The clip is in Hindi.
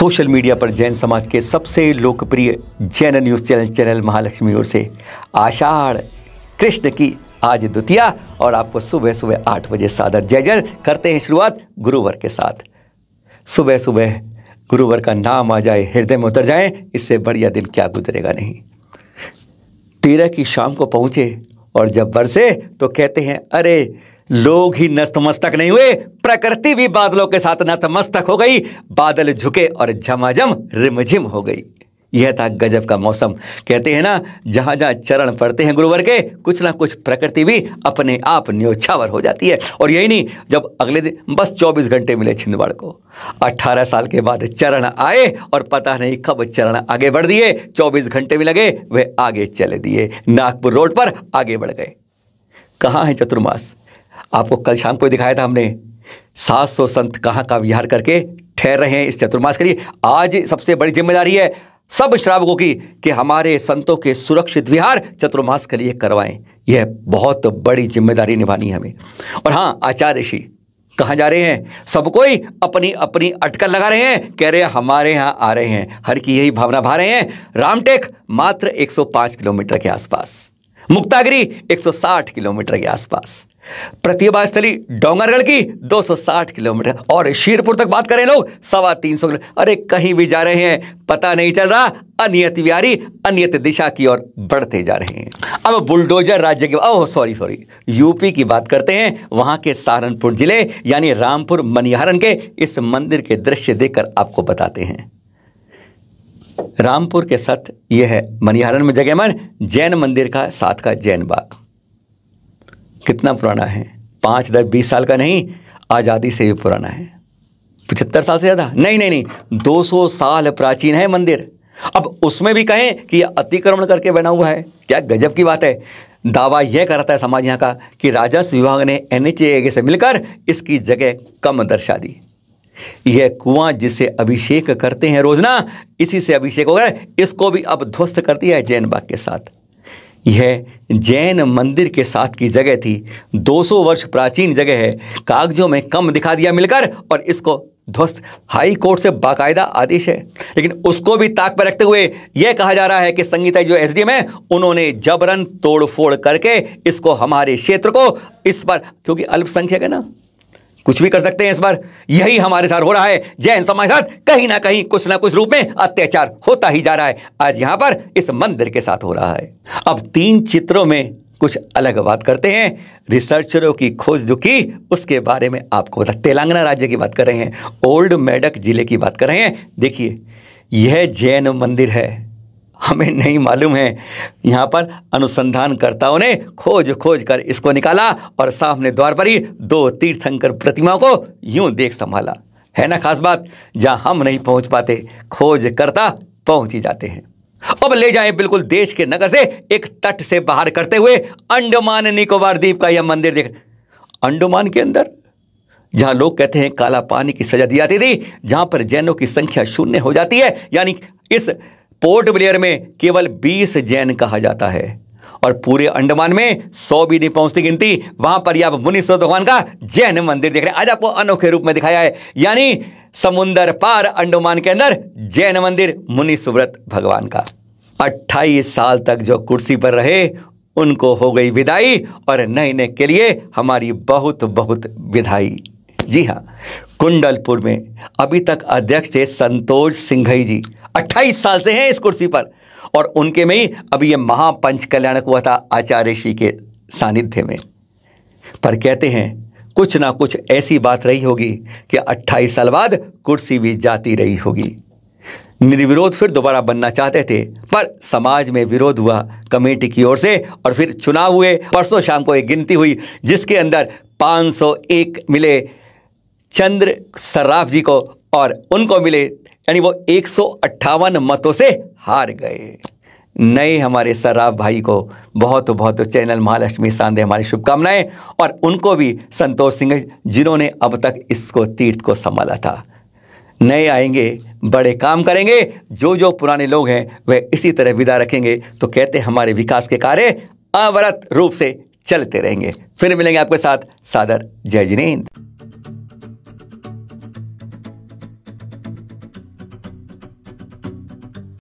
सोशल मीडिया पर जैन समाज के सबसे लोकप्रिय Jain news channel channel Mahalakshmi ओर से आषाढ़ कृष्ण की आज द्वितीया और आपको सुबह सुबह आठ बजे सादर जय जय करते हैं शुरुआत गुरुवर के साथ सुबह सुबह गुरुवर का नाम आ जाए हृदय में उतर जाए इससे बढ़िया दिन क्या गुजरेगा नहीं तेरह की शाम को पहुँचे और जब बरसे तो कहते हैं अरे लोग ही नतमस्तक नहीं हुए प्रकृति भी बादलों के साथ नतमस्तक हो गई बादल झुके और झमाझम रिमझिम हो गई यह था गजब का मौसम कहते हैं ना जहां जहां चरण पड़ते हैं गुरुवर के कुछ ना कुछ प्रकृति भी अपने आप न्योछावर हो जाती है और यही नहीं जब अगले दिन बस 24 घंटे मिले छिंदवाड़ को 18 साल के बाद चरण आए और पता नहीं कब चरण आगे बढ़ दिए 24 घंटे भी लगे वे आगे चले दिए नागपुर रोड पर आगे बढ़ गए कहाँ है चतुर्मास आपको कल शाम को दिखाया था हमने सात सौ संत कहाँ का विहार करके ठहर रहे हैं इस चतुर्मास के लिए आज सबसे बड़ी जिम्मेदारी है सब श्रावकों की कि हमारे संतों के सुरक्षित विहार चतुर्मास के लिए करवाएं यह बहुत बड़ी जिम्मेदारी निभानी है हमें और हाँ आचार्य ऋषि कहाँ जा रहे हैं सब कोई अपनी अपनी अटकल लगा रहे हैं कह रहे हैं हमारे यहाँ आ रहे हैं हर की यही भावना भा रहे हैं रामटेक मात्र 105 किलोमीटर के आसपास मुक्तागिरी 160 किलोमीटर के आसपास प्रतिभा स्थली डोंगरगढ़ की 260 किलोमीटर और शीरपुर तक बात करें लोग सवा तीन सौ किलोमीटर अरे कहीं भी जा रहे हैं पता नहीं चल रहा अनियत व्यारी अनियत दिशा की ओर बढ़ते जा रहे हैं अब बुलडोजर राज्य की ओह सॉरी सॉरी यूपी की बात करते हैं वहां के सहारनपुर जिले यानी रामपुर मनिहारन के इस मंदिर के दृश्य देखकर आपको बताते हैं रामपुर के साथ यह है मनिहारन में जगह मन जैन मंदिर का साथ का जैन बाग कितना पुराना है पाँच दस बीस साल का नहीं आज़ादी से भी पुराना है पचहत्तर साल से ज़्यादा नहीं नहीं नहीं 200 साल प्राचीन है मंदिर अब उसमें भी कहें कि यह अतिक्रमण करके बना हुआ है क्या गजब की बात है दावा यह करता है समाज यहाँ का कि राजस्व विभाग ने एन से मिलकर इसकी जगह कम दर्शा दी यह कुआं जिसे अभिषेक करते हैं रोजना इसी से अभिषेक हो गए इसको भी अब ध्वस्त कर दिया है जैन बाग के साथ यह जैन मंदिर के साथ की जगह थी 200 वर्ष प्राचीन जगह है कागजों में कम दिखा दिया मिलकर और इसको ध्वस्त हाई कोर्ट से बाकायदा आदेश है लेकिन उसको भी ताक पर रखते हुए यह कहा जा रहा है कि संगीता जो एस डी एम है उन्होंने जबरन तोड़फोड़ करके इसको हमारे क्षेत्र को इस पर क्योंकि अल्पसंख्यक है ना कुछ भी कर सकते हैं इस बार यही हमारे साथ हो रहा है जैन समाज साथ कहीं ना कहीं कुछ ना कुछ रूप में अत्याचार होता ही जा रहा है आज यहां पर इस मंदिर के साथ हो रहा है अब तीन चित्रों में कुछ अलग बात करते हैं रिसर्चरों की खोज जो की उसके बारे में आपको बता तेलंगाना राज्य की बात कर रहे हैं ओल्ड मेडक जिले की बात कर रहे हैं देखिए यह जैन मंदिर है हमें नहीं मालूम है यहाँ पर अनुसंधानकर्ताओं ने खोज खोज कर इसको निकाला और सामने द्वार पर ही दो तीर्थंकर प्रतिमाओं को यूं देख संभाला है ना खास बात जहाँ हम नहीं पहुँच पाते खोज करता पहुँच ही जाते हैं अब ले जाएं बिल्कुल देश के नगर से एक तट से बाहर करते हुए अंडमान निकोबार द्वीप का यह मंदिर देख अंडमान के अंदर जहां लोग कहते हैं काला पानी की सजा दी जाती थी जहां पर जैनों की संख्या शून्य हो जाती है यानी इस पोर्ट ब्लेयर में केवल 20 जैन कहा जाता है और पूरे अंडमान में सौ भी नहीं पहुंचती गिनती वहां पर आप मुनीश्वर भगवान का जैन मंदिर देख रहे हैं आज आपको अनोखे रूप में दिखाया है यानी समुन्दर पार अंडमान के अंदर जैन मंदिर मुनि सुव्रत भगवान का अट्ठाईस साल तक जो कुर्सी पर रहे उनको हो गई विदाई और नए नए के लिए हमारी बहुत बहुत विधाई जी हाँ कुंडलपुर में अभी तक अध्यक्ष थे संतोष सिंघई जी अट्ठाईस साल से हैं इस कुर्सी पर और उनके में ही अभी ये महापंच कल्याणक हुआ था आचार्य श्री के सानिध्य में पर कहते हैं कुछ ना कुछ ऐसी बात रही होगी कि 28 साल बाद कुर्सी भी जाती रही होगी निर्विरोध फिर दोबारा बनना चाहते थे पर समाज में विरोध हुआ कमेटी की ओर से और फिर चुनाव हुए परसों शाम को एक गिनती हुई जिसके अंदर 501 मिले चंद्र सर्राफ जी को और उनको मिले यानी वो एक मतों से हार गए नए हमारे सराफ भाई को बहुत बहुत चैनल महालक्ष्मी सांदे हमारी शुभकामनाएं और उनको भी संतोष सिंह जिन्होंने अब तक इसको तीर्थ को संभाला था नए आएंगे बड़े काम करेंगे जो जो पुराने लोग हैं वह इसी तरह विदा रखेंगे तो कहते हमारे विकास के कार्य अवरत रूप से चलते रहेंगे फिर मिलेंगे आपके साथ सादर जय जिनेन्द्र